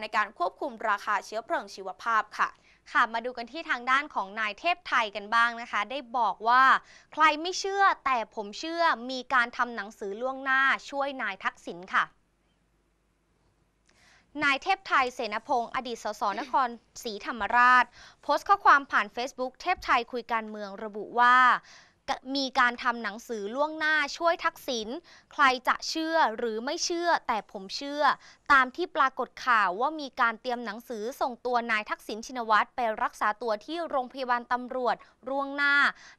ในการควบคุมราคาเชื้อเพลิงชีวภาพค่ะ ค่ะ มาดูกันที่ทางด้านของนายเทพไทยกันบ้างนะคะ ได้บอกว่า ใครไม่เชื่อแต่ผมเชื่อ มีการทำหนังสือล่วงหน้า ช่วยนายทักษิณค่ะ นายเทพไทยเสนพงศ์อดีตสสนครศรีธรรมราช โพสต์ข้อความผ่าน Facebook เทพไทยคุยการเมืองระบุว่า มีการทำหนังสือล่วงหน้าช่วยทักษิณใครจะเชื่อหรือไม่เชื่อ แต่ผมเชื่อตามที่ปรากฏข่าวว่ามีการเตรียมหนังสือส่งตัวนายทักษิณชินวัตรไปรักษาตัวที่โรงพยาบาลตำรวจร่วงหน้า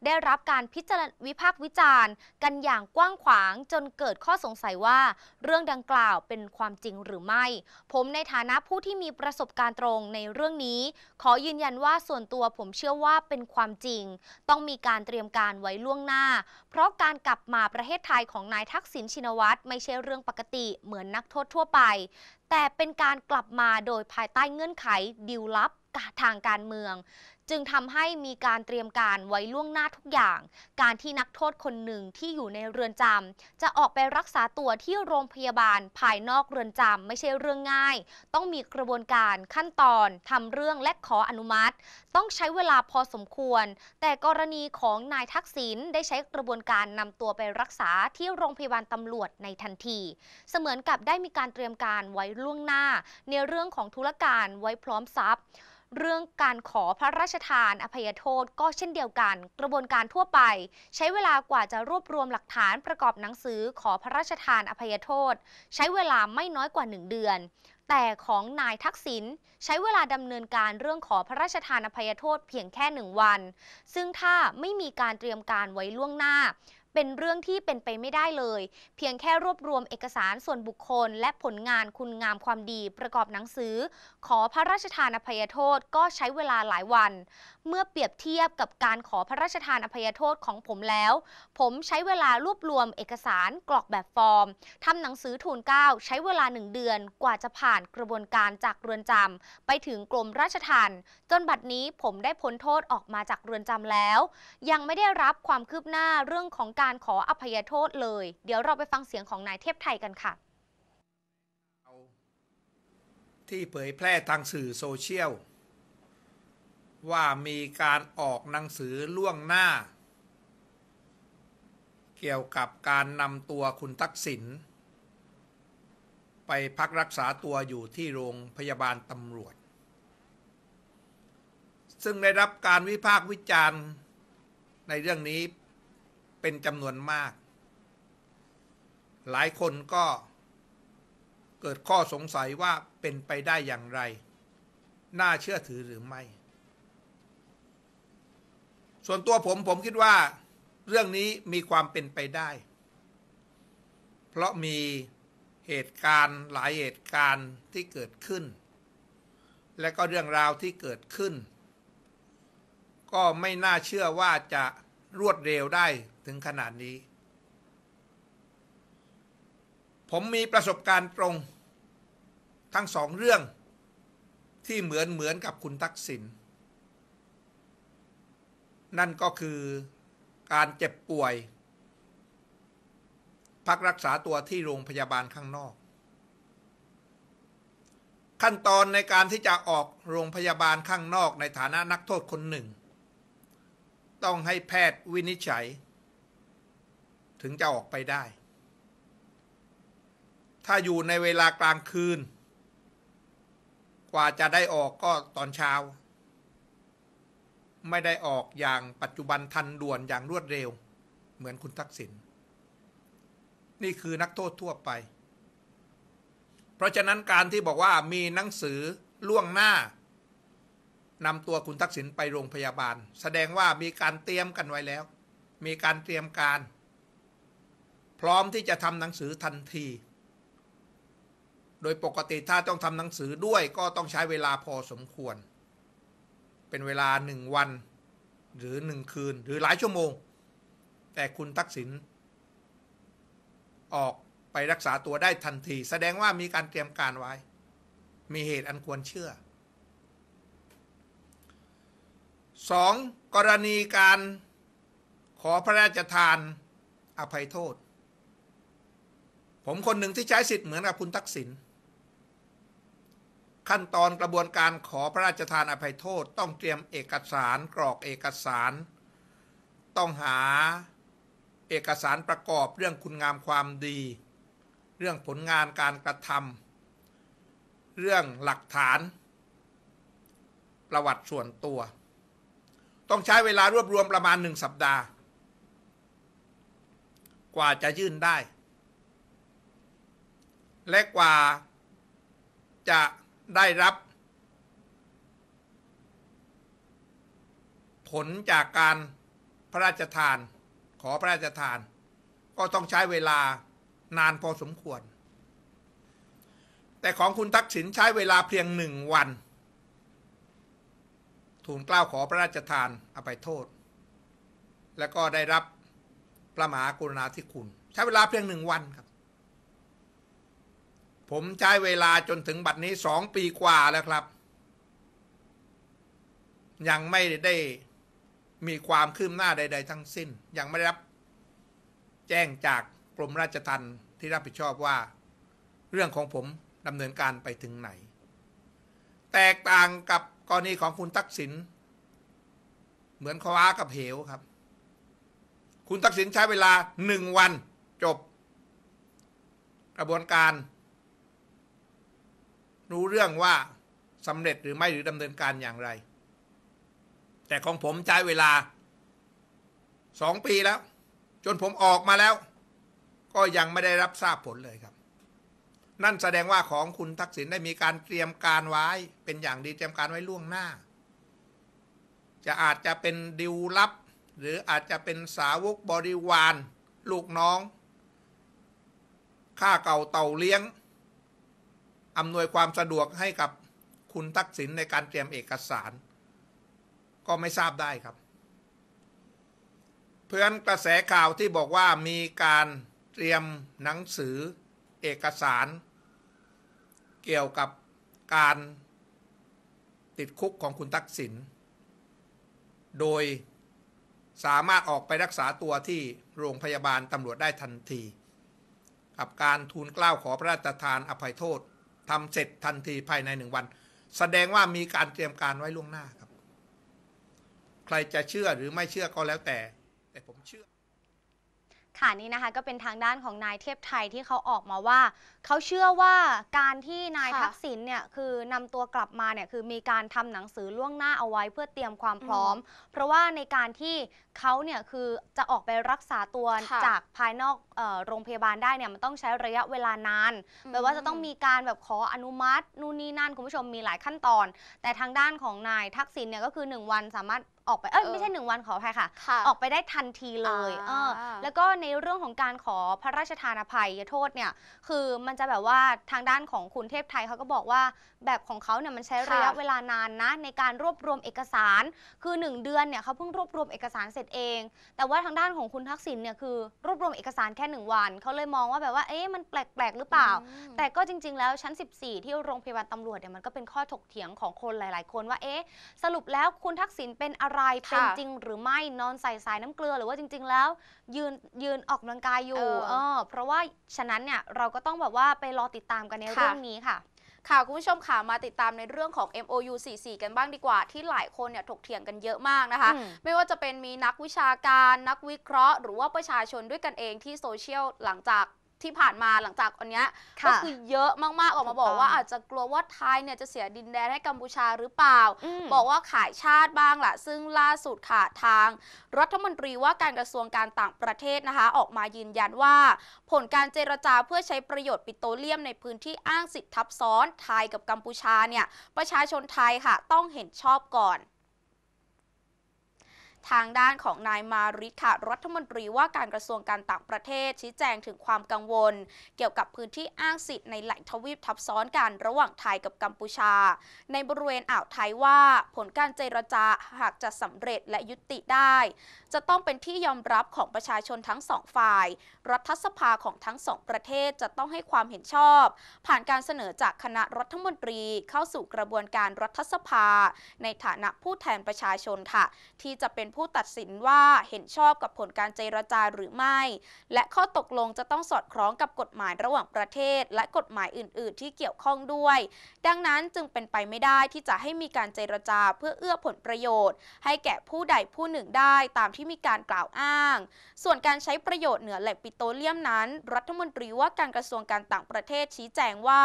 ได้รับการพิจารณาวิพากษ์วิจารณ์ กันอย่างกว้างขวางจนเกิดข้อสงสัยว่าเรื่องดังกล่าวเป็นความจริงหรือไม่ ผมในฐานะผู้ที่มีประสบการณ์ตรงในเรื่องนี้ ขอยืนยันว่าส่วนตัวผมเชื่อว่าเป็นความจริง ต้องมีการเตรียมการไว้ล่วงหน้า เพราะการกลับมาประเทศไทยของนายทักษิณชินวัตรไม่ใช่เรื่องปกติเหมือนนักโทษทั่วไปแต่เป็นการกลับมาโดยภายใต้เงื่อนไขดิวลลับทางการเมืองจึงทำให้มีการเตรียมการไว้ล่วงหน้าทุกอย่าง การที่นักโทษคนหนึ่งที่อยู่ในเรือนจำจะออกไปรักษาตัวที่โรงพยาบาลภายนอกเรือนจำไม่ใช่เรื่องง่าย ต้องมีกระบวนการขั้นตอนทำเรื่องและขออนุมัติ ต้องใช้เวลาพอสมควร แต่กรณีของนายทักษิณได้ใช้กระบวนการนำตัวไปรักษาที่โรงพยาบาลตำรวจในทันที เสมือนกับได้มีการเตรียมการไว้ล่วงหน้า ในเรื่องของธุรการไว้พร้อมทรัพย์เรื่องการขอพระราชทาน อภัยโทษก็เช่นเดียวกัน กระบวนการทั่วไปใช้เวลากว่าจะรวบรวมหลักฐานประกอบหนังสือขอพระราชทาน อภัยโทษใช้เวลาไม่น้อยกว่า1เดือน แต่ของนายทักษิณใช้เวลาดำเนินการเรื่องขอพระราชทานอภัยโทษเพียงแค่หนึ่งวัน ซึ่งถ้าไม่มีการเตรียมการไว้ล่วงหน้าเป็นเรื่องที่เป็นไปไม่ได้เลย เพียงแค่รวบรวมเอกสารส่วนบุคคล และผลงานคุณงามความดี ประกอบหนังสือ ขอพระราชทาน อภัยโทษก็ใช้เวลาหลายวัน เมื่อเปรียบเทียบกับการขอพระราชทานอภัยโทษของผมแล้ว ผมใช้เวลารวบรวมเอกสารกรอกแบบฟอร์มทำหนังสือทูลเก้าใช้เวลาหนึ่งเดือนกว่าจะผ่านกระบวนการจากเรือนจำไปถึงกรมราชทัณฑ์จนบัดนี้ผมได้พ้นโทษออกมาจากเรือนจำแล้ว ยังไม่ได้รับความคืบหน้าเรื่องของการขออภัยโทษเลย เดี๋ยวเราไปฟังเสียงของนายเทพไทยกันค่ะ ที่เผยแพร่ทางสื่อโซเชียล ว่ามีการออกหนังสือล่วงหน้า เกี่ยวกับการนำตัวคุณทักษิณไปพักรักษาตัวอยู่ที่โรงพยาบาลตำรวจ ซึ่งได้รับการวิพากษ์วิจารณ์ในเรื่องนี้เป็นจำนวนมาก หลายคนก็เกิดข้อสงสัยว่าเป็นไปได้อย่างไร น่าเชื่อถือหรือไม่ ส่วนตัวผมผมคิดว่า เรื่องนี้มีความเป็นไปได้ เพราะมีเหตุการณ์หลายเหตุการณ์ที่เกิดขึ้น และก็เรื่องราวที่เกิดขึ้น ก็ไม่น่าเชื่อว่าจะรวดเร็วได้ถึงขนาดนี้ ผมมีประสบการณ์ตรงทั้งสองเรื่องที่เหมือนเหมือนกับคุณทักษิณนนั่นก็คือการเจ็บป่วย พักรักษาตัวที่โรงพยาบาลข้างนอก ขั้นตอนในการที่จะออกโรงพยาบาลข้างนอกในฐานะนักโทษคนหนึ่ง ต้องให้แพทย์วินิจฉัยถึงจะออกไปได้ ถ้าอยู่ในเวลากลางคืน กว่าจะได้ออกก็ตอนเช้า ไม่ได้ออกอย่างปัจจุบันทันด่วนอย่างรวดเร็ว เหมือนคุณทักษิณ นี่คือนักโทษทั่วไป เพราะฉะนั้นการที่บอกว่ามีหนังสือล่วงหน้า นำตัวคุณทักษิณไปโรงพยาบาล แสดงว่ามีการเตรียมกันไว้แล้ว มีการเตรียมการพร้อมที่จะทำหนังสือทันที โดยปกติถ้าต้องทำหนังสือด้วยก็ต้องใช้เวลาพอสมควร เป็นเวลาหนึ่งวันหรือหนึ่งคืน หรือหลายชั่วโมง แต่คุณทักษิณออกไปรักษาตัวได้ทันที แสดงว่ามีการเตรียมการไว้ มีเหตุอันควรเชื่อ 2. กรณีการขอพระราชทานอภัยโทษผมคนหนึ่งที่ใช้สิทธิ์เหมือนกับคุณทักษิณขั้นตอนกระบวนการขอพระราชทานอภัยโทษต้องเตรียมเอกสารกรอกเอกสาร ต้องหาเอกสารประกอบเรื่องคุณงามความดี เรื่องผลงานการกระทำ เรื่องหลักฐาน ประวัติส่วนตัว ต้องใช้เวลารวบรวมประมาณหนึ่งสัปดาห์ กว่าจะยื่นได้และกว่าจะได้รับผลจากการพระราชทาน ขอพระราชทาน ก็ต้องใช้เวลานานพอสมควร แต่ของคุณทักษิณใช้เวลาเพียงหนึ่งวันทูลกล้าวขอพระราชทานอภัยโทษ และก็ได้รับพระมหากรุณาธิคุณ ใช้เวลาเพียงหนึ่งวันครับผมใช้เวลาจนถึงบัดนี้สองปีกว่าแล้วครับ ยังไม่ได้มีความ คืบหน้าใด ๆ ทั้งสิ้น ยัง ไม่ ได้ รับแจ้งจากกรมราชทัณฑ์ที่ รับ ผิดชอบว่า เรื่องของผมดำเนินการไปถึงไหน แตกต่างกับกรณีของคุณทักษิณเหมือนคว้ากับเหวครับ คุณทักษิณใช้เวลาหนึ่งวันจบกระบวนการรู้เรื่องว่าสำเร็จหรือไม่หรือดำเนินการอย่างไร แต่ของผมใช้เวลาสองปีแล้ว จนผมออกมาแล้วก็ยังไม่ได้รับทราบผลเลยครับ นั่นแสดงว่าของคุณทักษิณได้มีการเตรียมการไว้เป็นอย่างดีเตรียมการไว้ล่วงหน้า จะอาจจะเป็นดิวลับ หรืออาจจะเป็นสาวกบริวาร ลูกน้อง ข้าเก่าเต่าเลี้ยงอำนวยความสะดวกให้กับคุณทักษิณในการเตรียมเอกสาร ก็ไม่ทราบได้ครับ เพื่อนกระแสข่าวที่บอกว่ามีการเตรียมหนังสือเอกสาร เกี่ยวกับการติดคุกของคุณทักษิณโดยสามารถออกไปรักษาตัวที่โรงพยาบาลตำรวจได้ทันที กับการทูลกล้าวขอพระราชทานอภัยโทษทำเสร็จทันทีภายในหนึ่งวัน แสดงว่ามีการเตรียมการไว้ล่วงหน้าครับ ใครจะเชื่อหรือไม่เชื่อก็แล้วแต่ แต่ผมเชื่อค่ะนี่นะคะก็เป็นทางด้านของนายเทพไทยที่เขาออกมาว่าเขาเชื่อว่า การที่นายทักษิณเนี่ยคือนำตัวกลับมาเนี่ยคือมีการทำหนังสือล่วงหน้าเอาไว้เพื่อเตรียมความพร้อม เพราะว่าในการที่เขาเนี่ยคือจะออกไปรักษาตัวจากภายนอกโรงพยาบาลได้เนี่ยมันต้องใช้ระยะเวลานานแปลว่าจะต้องมีการแบบขออนุมัตินู่นนี่นั่น คุณผู้ชมมีหลายขั้นตอน แต่ทางด้านของนายทักษิณเนี่ยก็คือ 1 วันสามารถออกไปเอ้ยอไม่ใช่1วันขออภัยค่ะคะออกไปได้ทันทีเลยเออแล้วก็ในเรื่องของการขอพระราชทานอภัยโทษเนี่ยคือมันมันจะแบบว่าทางด้านของคุณเทพไทยเขาก็บอกว่าแบบของเขาเนี่ยมันใช้ระยะเวลานานนะในการรวบรวมเอกสารคือ 1 เดือนเนี่ยเขาเพิ่งรวบรวมเอกสารเสร็จเอง แต่ว่าทางด้านของคุณทักษิณเนี่ยคือรวบรวมเอกสารแค่1วันเขาเลยมองว่าแบบว่าเอ๊ะมันแปลกๆหรือเปล่า แต่ก็จริงๆแล้วชั้น 14 ที่โรงพยาบาลตำรวจเนี่ยมันก็เป็นข้อถกเถียงของคนหลาย ๆคนว่าเอ๊ะสรุปแล้วคุณทักษิณเป็นอะไรเป็นจริง หรือไม่นอนใส่สายน้ำเกลือ หรือว่าจริงๆแล้วยืนยืนออกกำลังกายอยู่เออเพราะว่าฉะนั้นเนี่ยเราก็ต้องแบบว่าว่าไปรอติดตามกันในเรื่องนี้ค่ะ ค่ะคุณผู้ชมค่ะมาติดตามในเรื่องของ MOU 44 กันบ้างดีกว่า ที่หลายคนเนี่ย ถกเถียงกันเยอะมากนะคะ ไม่ว่าจะเป็นมีนักวิชาการนักวิเคราะห์ หรือว่าประชาชนด้วยกันเองที่โซเชียลหลังจากที่ผ่านมาหลังจากอันเนี้ยก็คือเยอะมากๆ ออกมาบอกว่าอาจจะกลัวว่าไทยเนี่ยจะเสียดินแดนให้กัมพูชาหรือเปล่า บอกว่าขายชาติบ้างแหละซึ่งล่าสุดค่ะทางรัฐมนตรีว่าการกระทรวงการต่างประเทศนะคะ ออกมายืนยันว่า ผลการเจรจาเพื่อใช้ประโยชน์ปิโตรเลียมในพื้นที่อ้างสิทธิ์ทับซ้อนไทยกับกัมพูชาเนี่ย ประชาชนไทยค่ะต้องเห็นชอบก่อนทางด้านของนายมาริค่ะรัฐมนตรีว่าการกระทรวงการต่างประเทศชี้แจงถึงความกังวล เกี่ยวกับพื้นที่อ้างสิทธิ์ ในแหล่งทวีปทับซ้อนกันระหว่างไทยกับกัมพูชา ในบริเวณอ่าวไทยว่าผลการเจรจาหากจะสำเร็จและยุติได้ จะต้องเป็นที่ยอมรับของประชาชนทั้งสองฝ่าย รัฐสภาของทั้งสองประเทศจะต้องให้ความเห็นชอบ ผ่านการเสนอจากคณะรัฐมนตรีเข้าสู่กระบวนการรัฐสภา ในฐานะผู้แทนประชาชนค่ะที่จะเป็นผู้ตัดสินว่าเห็นชอบกับผลการเจรจาหรือไม่ และข้อตกลงจะต้องสอดคล้องกับกฎหมายระหว่างประเทศและกฎหมายอื่น ๆ ที่เกี่ยวข้องด้วย ดังนั้นจึงเป็นไปไม่ได้ที่จะให้มีการเจรจาเพื่อเอื้อผลประโยชน์ ให้แก่ผู้ใดผู้หนึ่งได้ตามที่มีการกล่าวอ้าง ส่วนการใช้ประโยชน์เหนือแหล่งปิโตรเลียมนั้น รัฐมนตรีว่าการกระทรวงการต่างประเทศชี้แจงว่า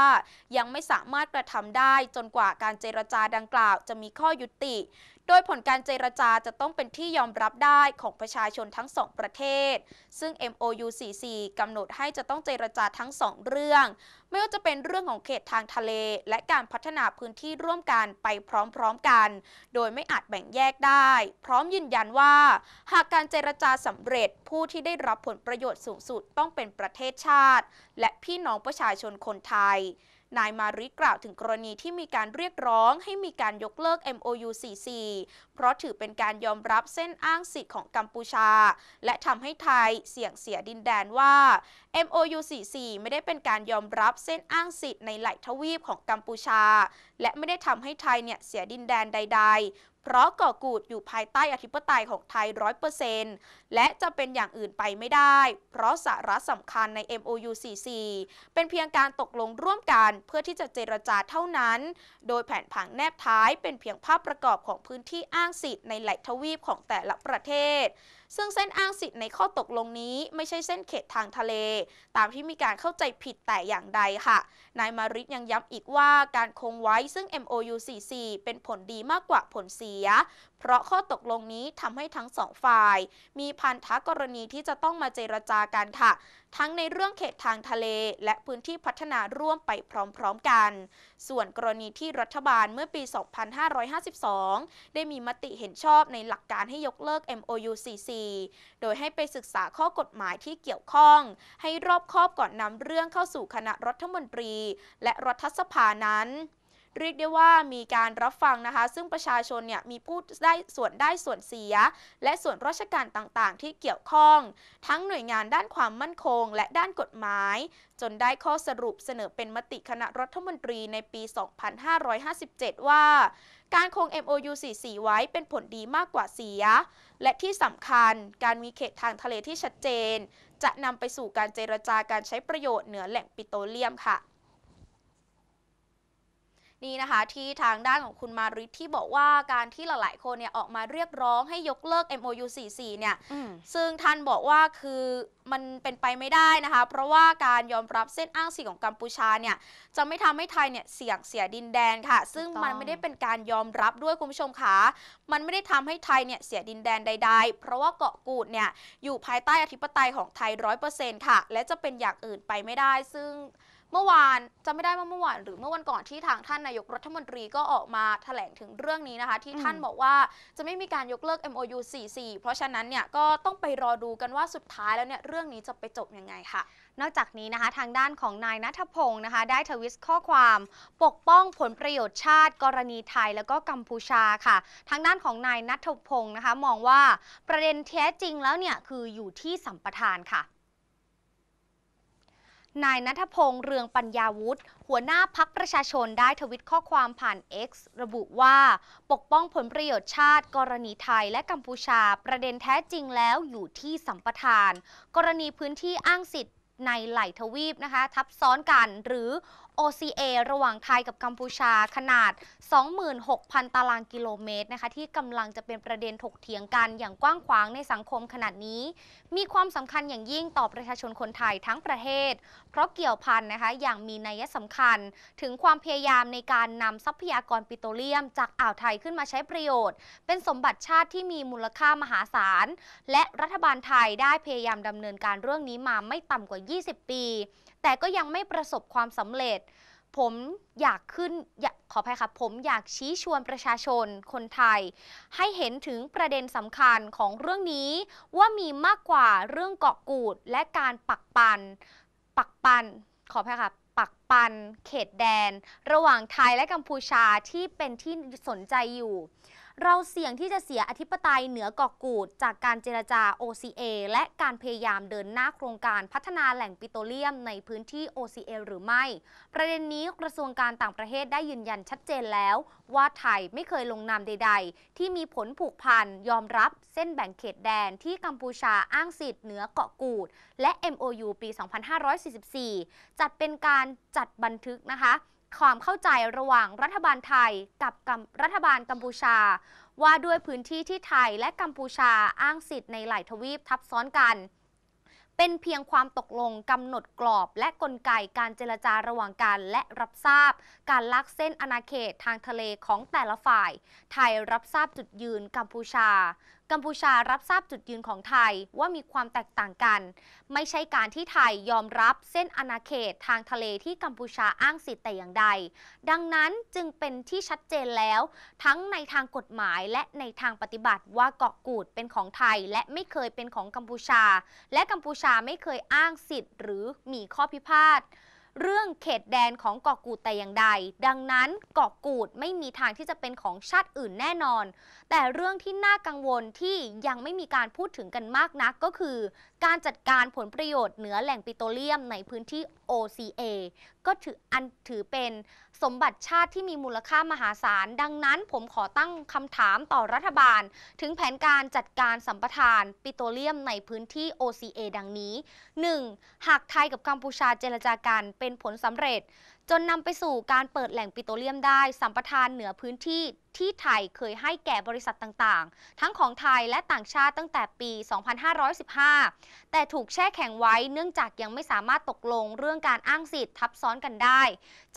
ยังไม่สามารถกระทำได้จนกว่าการเจรจาดังกล่าวจะมีข้อยุติโดยผลการเจรจาจะต้องเป็นที่ยอมรับได้ของประชาชนทั้งสองประเทศ ซึ่ง MOU 44 กำหนดให้จะต้องเจรจาทั้งสองเรื่อง ไม่ว่าจะเป็นเรื่องของเขตทางทะเลและการพัฒนาพื้นที่ร่วมกันไปพร้อมๆกัน โดยไม่อาจแบ่งแยกได้ พร้อมยืนยันว่า หากการเจรจาสำเร็จ ผู้ที่ได้รับผลประโยชน์สูงสุดต้องเป็นประเทศชาติ และพี่น้องประชาชนคนไทยนายมาริกล่าวถึงกรณีที่มีการเรียกร้องให้มีการยกเลิก MOU 44เพราะถือเป็นการยอมรับเส้นอ้างสิทธิ์ของกัมพูชา และทำให้ไทยเสี่ยงเสียดินแดนว่า MOU 44ไม่ได้เป็นการยอมรับเส้นอ้างสิทธิ์ในหลายทวีปของกัมพูชา และไม่ได้ทำให้ไทยเนี่ยเสียดินแดนใดๆ เพราะก่อกูดอยู่ภายใต้อธิปไตยของไทย 100%และจะเป็นอย่างอื่นไปไม่ได้ เพราะสาระสำคัญใน MOU 44เป็นเพียงการตกลงร่วมกันเพื่อที่จะเจรจาเท่านั้น โดยแผนผังแนบท้ายเป็นเพียงภาพประกอบของพื้นที่อ้างสิทธิ์ในหลายทวีปของแต่ละประเทศซึ่งเส้นอ้างสิทธิ์ในข้อตกลงนี้ ไม่ใช่เส้นเขตทางทะเล ตามที่มีการเข้าใจผิดแต่อย่างใดค่ะ นายมาริสยังย้ำอีกว่าการคงไว้ซึ่ง MOU 44เป็นผลดีมากกว่าผลเสียเพราะข้อตกลงนี้ทำให้ทั้งสองฝ่ายมีพันธะกรณีที่จะต้องมาเจรจากันค่ะ ทั้งในเรื่องเขตทางทะเล และพื้นที่พัฒนาร่วมไปพร้อมๆกัน ส่วนกรณีที่รัฐบาลเมื่อปี 2552 ได้มีมติเห็นชอบในหลักการให้ยกเลิก MOU 44โดยให้ไปศึกษาข้อกฎหมายที่เกี่ยวข้อง ให้รอบคอบก่อนนำเรื่องเข้าสู่คณะรัฐมนตรีและรัฐสภานั้นเรียกได้ว่ามีการรับฟังนะคะซึ่งประชาชนเนี่ยมีผู้ได้ส่วนได้ส่วนเสีย และส่วนราชการต่างๆ ที่เกี่ยวข้อง ทั้งหน่วยงานด้านความมั่นคง และด้านกฎหมาย จนได้ข้อสรุปเสนอเป็นมติคณะรัฐมนตรีในปี 2557 ว่า การคง MOU 44ไว้เป็นผลดีมากกว่าเสีย และที่สำคัญการมีเขตทางทะเลที่ชัดเจน จะนำไปสู่การเจรจาการใช้ประโยชน์เหนือแหล่งปิโตรเลียมค่ะนี่นะคะที่ทางด้านของคุณมาริทที่บอกว่าการที่หลายๆคนเนี่ยออกมาเรียกร้องให้ยกเลิก MOU 44เนี่ยซึ่งท่านบอกว่าคือมันเป็นไปไม่ได้นะคะเพราะว่าการยอมรับเส้นอ้างสิทธิของกัมพูชาเนี่ยจะไม่ทำให้ไทยเนี่ยเสี่ยงเสียดินแดนค่ะซึ่งมันไม่ได้เป็นการยอมรับด้วยคุณผู้ชมคะมันไม่ได้ทำให้ไทยเนี่ยเสียดินแดนใด ๆ เพราะว่าเกาะกูดเนี่ยอยู่ภายใต้อธิปไตยของไทยร้อยเปอร์เซ็นต์ค่ะและจะเป็นอย่างอื่นไปไม่ได้ซึ่งมื่อวานจะไม่ได้ว่าเมื่อวานหรือเมื่อวันก่อนที่ทางท่านนายกรัฐมนตรีก็ออกมาแถลงถึงเรื่องนี้นะคะที่ท่านบอกว่าจะไม่มีการยกเลิก MOU 44เพราะฉะนั้นเนี่ยก็ต้องไปรอดูกันว่าสุดท้ายแล้วเนี่ยเรื่องนี้จะไปจบยังไงค่ะ นอกจากนี้นะคะทางด้านของนายนัทพงศ์นะคะ ได้ทวิสข้อความ ปกป้องผลประโยชน์ชาติ กรณีไทย แล้วก็กัมพูชาค่ะ ทางด้านของนายนัทพงศ์นะคะ มองว่าประเด็นแท้จริงแล้วเนี่ยคืออยู่ที่สัมปทานค่ะนายนัทพงษ์เรืองปัญญาวุฒิหัวหน้าพักประชาชนได้ทวิตข้อความผ่าน X ระบุว่า ปกป้องผลประโยชน์ชาติ กรณีไทยและกัมพูชา ประเด็นแท้จริงแล้วอยู่ที่สัมปทาน กรณีพื้นที่อ้างสิทธิในไหลทวีปนะคะทับซ้อนกันหรือ OCA ระหว่างไทยกับกัมพูชาขนาด 26,000 ตารางกิโลเมตรนะคะที่กำลังจะเป็นประเด็นถกเถียงกัน อย่างกว้างขวางในสังคมขนาดนี้ มีความสำคัญอย่างยิ่งต่อประชาชนคนไทยทั้งประเทศ เพราะเกี่ยวพันนะคะอย่างมีนัยสำคัญถึงความพยายามในการนำทรัพยากรปิโตรเลียม จากอ่าวไทยขึ้นมาใช้ประโยชน์ เป็นสมบัติชาติที่มีมูลค่ามหาศาลและรัฐบาลไทยได้พยายามดำเนินการเรื่องนี้มาไม่ต่ำกว่า 20 ปีแต่ก็ยังไม่ประสบความสำเร็จ ผมอยากขึ้นอขออภัยค่ะผมอยากชี้ชวนประชาชนคนไทย ให้เห็นถึงประเด็นสำคัญของเรื่องนี้ว่ามีมากกว่าเรื่องเกาะกูดและการปักปัน ปักปันขออภัยค่ะปักปัน เขตแดน ระหว่างไทยและกัมพูชาที่เป็นที่สนใจอยู่เราเสี่ยงที่จะเสียอธิปไตยเหนือกอกกูดจากการเจรจา OCA และการพยายามเดินหน้าโครงการพัฒนาแหล่งปิโตรเลียมในพื้นที่ OCA หรือไม่ ประเด็นนี้กระทรวงการต่างประเทศได้ยืนยันชัดเจนแล้วว่าไทยไม่เคยลงนามใดๆ ที่มีผลผูกพันยอมรับเส้นแบ่งเขตแดนที่กัมพูชาอ้างสิทธิ์เหนือเกาะกูดและ MOU ปี 2544 จัดเป็นการจัดบันทึกนะคะความเข้าใจระหว่างรัฐบาลไทยกับรัฐบาลกัมพูชา ว่าด้วยพื้นที่ที่ไทย และกัมพูชาอ้างสิทธิ์ในหลายทวีปทับซ้อนกัน เป็นเพียงความตกลงกำหนดกรอบและกลไกการเจรจาระหว่างกัน และรับทราบการลักเส้นอาณาเขตทางทะเลของแต่ละฝ่าย ไทยรับทราบจุดยืนกัมพูชากัมพูชารับทราบจุดยืนของไทยว่ามีความแตกต่างกัน ไม่ใช่การที่ไทยยอมรับเส้นอาณาเขตทางทะเลที่กัมพูชาอ้างสิทธิ์แต่อย่างใด ดังนั้นจึงเป็นที่ชัดเจนแล้ว ทั้งในทางกฎหมายและในทางปฏิบัติว่าเกาะกูดเป็นของไทย และไม่เคยเป็นของกัมพูชา และกัมพูชาไม่เคยอ้างสิทธิ์ หรือมีข้อพิพาทเรื่องเขตแดนของเกาะกูดแต่อย่างใด ดังนั้นเกาะกูดไม่มีทางที่จะเป็นของชาติอื่นแน่นอน แต่เรื่องที่น่ากังวลที่ยังไม่มีการพูดถึงกันมากนักก็คือการจัดการผลประโยชน์เหนือแหล่งปิโตรเลียม ในพื้นที่ OCA ก็ถืออันถือเป็นสมบัติชาติที่มีมูลค่ามหาศาล ดังนั้นผมขอตั้งคำถามต่อรัฐบาล ถึงแผนการจัดการสัมปทาน ปิโตรเลียมในพื้นที่ OCA ดังนี้ 1. หากไทยกับกัมพูชาเจรจากันเป็นผลสำเร็จจนนำไปสู่การเปิดแหล่งปิโตรเลียมได้สัมปทานเหนือพื้นที่ที่ไทยเคยให้แก่บริษัทต่างๆ ทั้งของไทยและต่างชาติตั้งแต่ปี 2515 แต่ถูกแช่แข็งไว้เนื่องจากยังไม่สามารถตกลงเรื่องการอ้างสิทธิ์ทับซ้อนกันได้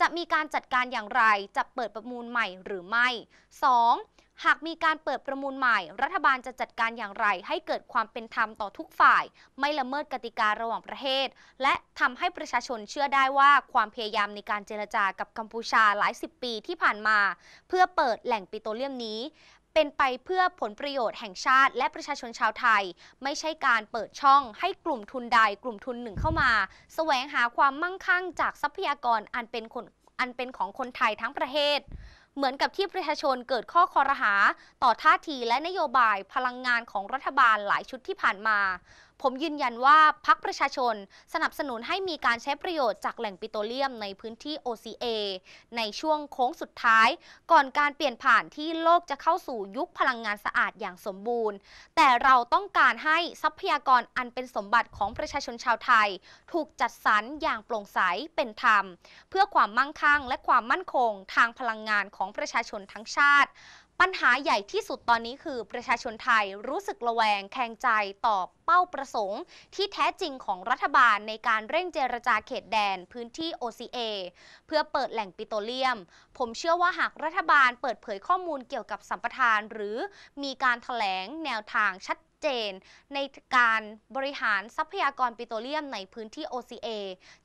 จะมีการจัดการอย่างไรจะเปิดประมูลใหม่หรือไม่ 2. หากมีการเปิดประมูลใหม่ รัฐบาลจะจัดการอย่างไร ให้เกิดความเป็นธรรมต่อทุกฝ่าย ไม่ละเมิดกติการะหว่างประเทศและทำให้ประชาชนเชื่อได้ว่าความพยายามในการเจรจากับกัมพูชาหลายสิบปีที่ผ่านมา เพื่อเปิดแหล่งปิโตรเลียมนี้ เป็นไปเพื่อผลประโยชน์แห่งชาติ และประชาชนชาวไทย ไม่ใช่การเปิดช่องให้กลุ่มทุนใด กลุ่มทุนหนึ่งเข้ามา แสวงหาความมั่งคั่งจากทรัพยากรอันเป็นคนอันเป็นของคนไทยทั้งประเทศเหมือนกับที่ประชาชนเกิดข้อคอรหา ต่อท่าทีและนโยบายพลังงานของรัฐบาลหลายชุดที่ผ่านมาผมยืนยันว่าพักประชาชนสนับสนุนให้มีการใช้ประโยชน์จากแหล่งปิโตรเลียมในพื้นที่ OCA ในช่วงโค้งสุดท้ายก่อนการเปลี่ยนผ่านที่โลกจะเข้าสู่ยุคพลังงานสะอาดอย่างสมบูรณ์ แต่เราต้องการให้ทรัพยากรอันเป็นสมบัติของประชาชนชาวไทย ถูกจัดสรรอย่างโปร่งใสเป็นธรรม เพื่อความมั่งคั่ง และความมั่นคงทางพลังงานของประชาชนทั้งชาติปัญหาใหญ่ที่สุดตอนนี้คือประชาชนไทยรู้สึกระแวงแคงใจต่อเป้าประสงค์ที่แท้จริงของรัฐบาลในการเร่งเจรจาเขตแดนพื้นที่ OCA เพื่อเปิดแหล่งปิโตรเลียม ผมเชื่อว่าหากรัฐบาลเปิดเผยข้อมูลเกี่ยวกับสัมปทานหรือมีการถแถลงแนวทางชัดจนในการบริหารทรัพยากรปิโตรเลียมในพื้นที่ OCA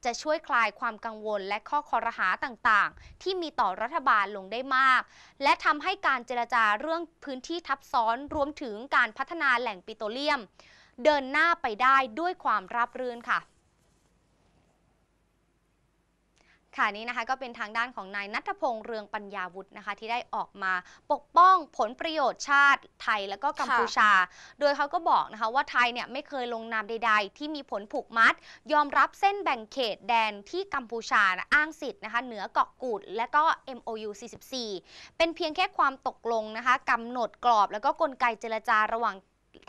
จะช่วยคลายความกังวลและข้อคอรหาต่าง ๆ ที่มีต่อรัฐบาลลงได้มาก และทำให้การ เจรจาเรื่องพื้นที่ทับซ้อน รวมถึงการพัฒนาแหล่งปิโตรเลียม เดินหน้าไปได้ด้วยความราบรื่นค่ะค่ะนี้นะคะก็เป็นทางด้านของนายนัทพงษ์เรืองปัญญาวุฒินะคะที่ได้ออกมาปกป้องผลประโยชน์ชาติไทยและก็กัมพูชา โดยเขาก็บอกนะคะว่าไทยเนี่ยไม่เคยลงนามใดๆที่มีผลผูกมัด ยอมรับเส้นแบ่งเขตแดนที่กัมพูชานะอ้างสิทธิ์นะคะเหนือเกาะกูดและก็ MOU 44เป็นเพียงแค่ความตกลงนะคะกำหนดกรอบแล้วก็กลไกเจรจาระหว่าง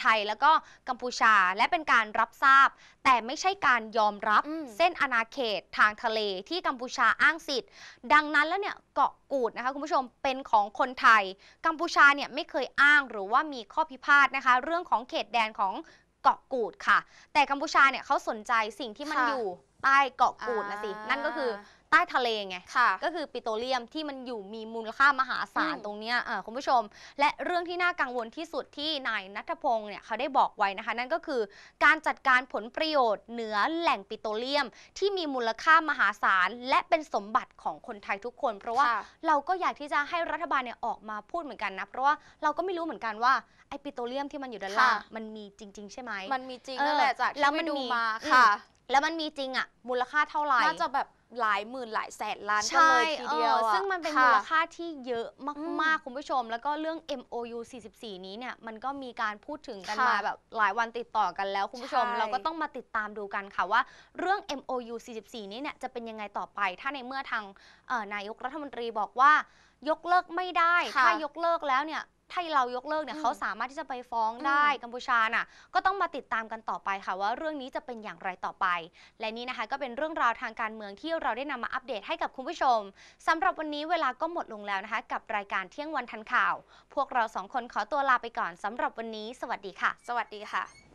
ไทยแล้วก็กัมพูชาและเป็นการรับทราบ แต่ไม่ใช่การยอมรับเส้นอาณาเขตทางทะเล ที่กัมพูชาอ้างสิทธิ์ ดังนั้นแล้วเนี่ยเกาะกูดนะคะคุณผู้ชมเป็นของคนไทย กัมพูชาเนี่ยไม่เคยอ้างหรือว่ามีข้อพิพาทนะคะ เรื่องของเขตแดนของเกาะกูดค่ะ แต่กัมพูชาเนี่ยเขาสนใจสิ่งที่มันอยู่ใต้เกาะกูดนะสินั่นก็คือใต้ทะเลไง ก็คือปิโตรเลียมที่มันอยู่มีมูลค่ามหาศาลตรงนี้่คุณผู้ชม และเรื่องที่น่ากังวลที่สุดที่นายนัทพงศ์เนี่ยเขาได้บอกไว้นะคะ นั่นก็คือ การจัดการผลประโยชน์ เหนือแหล่งปิโตรเลียมที่มีมูลค่ามหาศาลและเป็นสมบัติของคนไทยทุกคน เพราะว่าเราก็อยากที่จะให้รัฐบาลเนี่ยออกมาพูดเหมือนกันนะเพราะว่าเราก็ไม่รู้เหมือนกันว่าไอ้ปิโตรเลียมที่มันอยู่ด้านล่างมันมีจริงๆใช่ไหมมันมีจริงนั่นแหละจากที่แล้วไปมันดูมาค่ะแล้วมันมีจริงอะมูลค่าเท่าไหร่ น่าจะแบบหลายหมื่นหลายแสนล้านกัเลยทีเดียวซึ่งมันเป็นมูลค่าที่เยอะมากๆคุณผู้ชม แล้วก็เรื่อง MOU 44 นี้เนี่ย มันก็มีการพูดถึงกันมาแบบหลายวันติดต่อกันแล้วคุณผู้ชม เราก็ต้องมาติดตามดูกันค่ะว่าเรื่อง MOU 44 นี้เนี่ยจะเป็นยังไงต่อไป ถ้าในเมื่อทางนายกรัฐมนตรีบอกว่า ยกเลิกไม่ได้ ถ้ายกเลิกแล้วเนี่ยถ้าเรายกเลิกเนี่ยเขาสามารถที่จะไปฟ้องได้ กัมพูชาน่ะก็ต้องมาติดตามกันต่อไปค่ะว่า เรื่องนี้จะเป็นอย่างไรต่อไป และนี่นะคะก็เป็นเรื่องราวทางการเมืองที่เราได้นำมาอัปเดตให้กับคุณผู้ชม สำหรับวันนี้เวลาก็หมดลงแล้วนะคะ กับรายการเที่ยงวันทันข่าว พวกเราสองคนขอตัวลาไปก่อนสำหรับวันนี้ สวัสดีค่ะ สวัสดีค่ะ